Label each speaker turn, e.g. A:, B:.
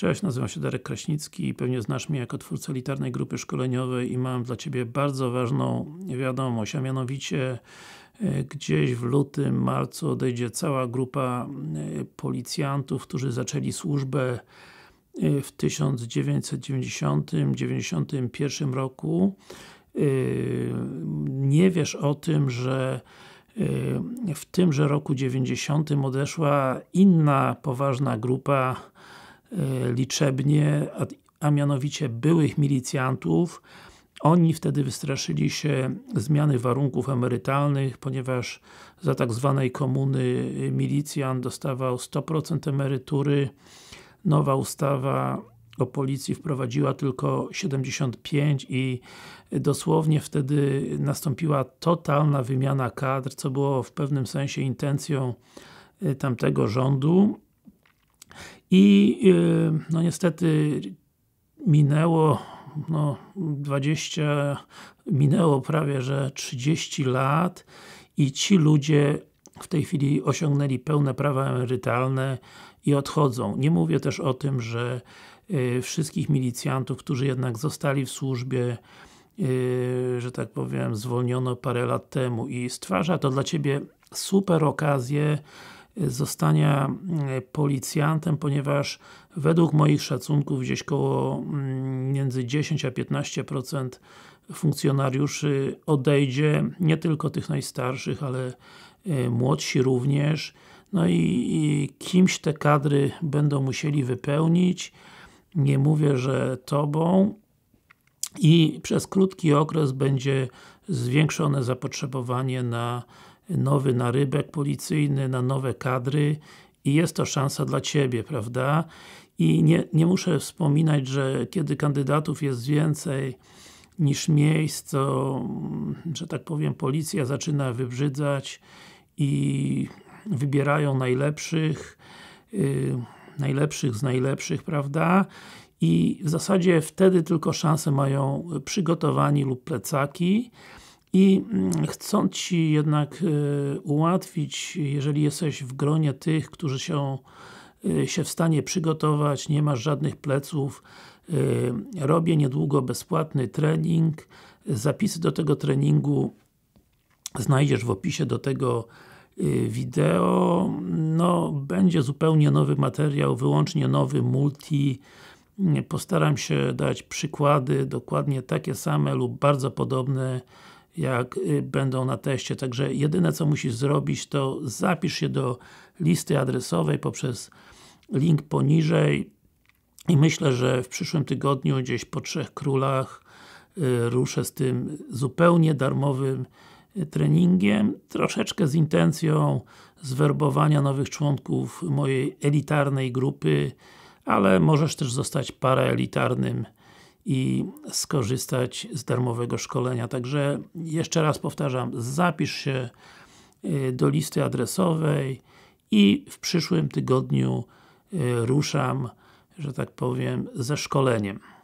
A: Cześć, nazywam się Darek Kraśnicki i pewnie znasz mnie jako twórca elitarnej grupy szkoleniowej i mam dla Ciebie bardzo ważną wiadomość, a mianowicie e, gdzieś w lutym, marcu odejdzie cała grupa e, policjantów, którzy zaczęli służbę e, w 1990-91 roku. Nie wiesz o tym, że w tymże roku 90 odeszła inna poważna grupa E, liczebnie, a mianowicie byłych milicjantów. Oni wtedy wystraszyli się zmiany warunków emerytalnych, ponieważ za tak zwanej komuny e, milicjant dostawał 100% emerytury. Nowa ustawa o policji wprowadziła tylko 75 i dosłownie wtedy nastąpiła totalna wymiana kadr, co było w pewnym sensie intencją e, tamtego rządu. I y, no niestety minęło no 20, minęło prawie, że 30 lat i ci ludzie w tej chwili osiągnęli pełne prawa emerytalne i odchodzą. Nie mówię też o tym, że y, wszystkich milicjantów, którzy jednak zostali w służbie y, że tak powiem, zwolniono parę lat temu i stwarza to dla Ciebie super okazję zostania e, policjantem, ponieważ według moich szacunków gdzieś koło mm, między 10 a 15% funkcjonariuszy odejdzie, nie tylko tych najstarszych, ale e, młodsi również. No i kimś te kadry będą musieli wypełnić. Nie mówię, że Tobą. I przez krótki okres będzie zwiększone zapotrzebowanie na nowy narybek policyjny, na nowe kadry i jest to szansa dla Ciebie, prawda? I nie, nie muszę wspominać, że kiedy kandydatów jest więcej niż miejsc, to, mm, że tak powiem, policja zaczyna wybrzydzać i wybierają najlepszych, yy, najlepszych z najlepszych, prawda? i w zasadzie wtedy tylko szanse mają przygotowani lub plecaki i mm, chcąc Ci jednak e, ułatwić, jeżeli jesteś w gronie tych, którzy się, e, się w stanie przygotować, nie masz żadnych pleców, e, robię niedługo bezpłatny trening, zapisy do tego treningu znajdziesz w opisie do tego wideo. No, będzie zupełnie nowy materiał, wyłącznie nowy, multi Postaram się dać przykłady dokładnie takie same lub bardzo podobne jak y, będą na teście. Także jedyne co musisz zrobić to zapisz się do listy adresowej poprzez link poniżej i myślę, że w przyszłym tygodniu gdzieś po Trzech Królach y, ruszę z tym zupełnie darmowym y, treningiem, troszeczkę z intencją zwerbowania nowych członków mojej elitarnej grupy ale możesz też zostać paraelitarnym i skorzystać z darmowego szkolenia. Także jeszcze raz powtarzam, zapisz się y, do listy adresowej i w przyszłym tygodniu y, ruszam, że tak powiem, ze szkoleniem.